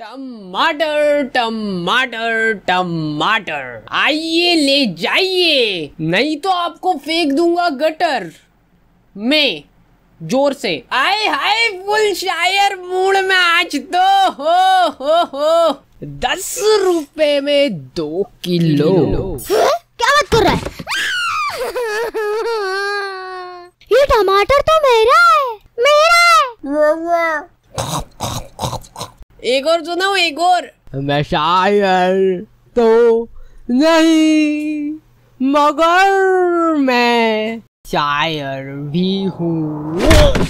टमाटर टमाटर टमाटर आइए ले जाइए नहीं तो आपको फेंक दूंगा गटर में जोर से आए हाय फुल शायर मूड में आज तो हो हो हो दस रुपए में दो किलो क्या बात कर रहा है ये टमाटर तो मेरा है एक और एगोर एक और मैं शायर तो नहीं मगर मैं शायर भी हूँ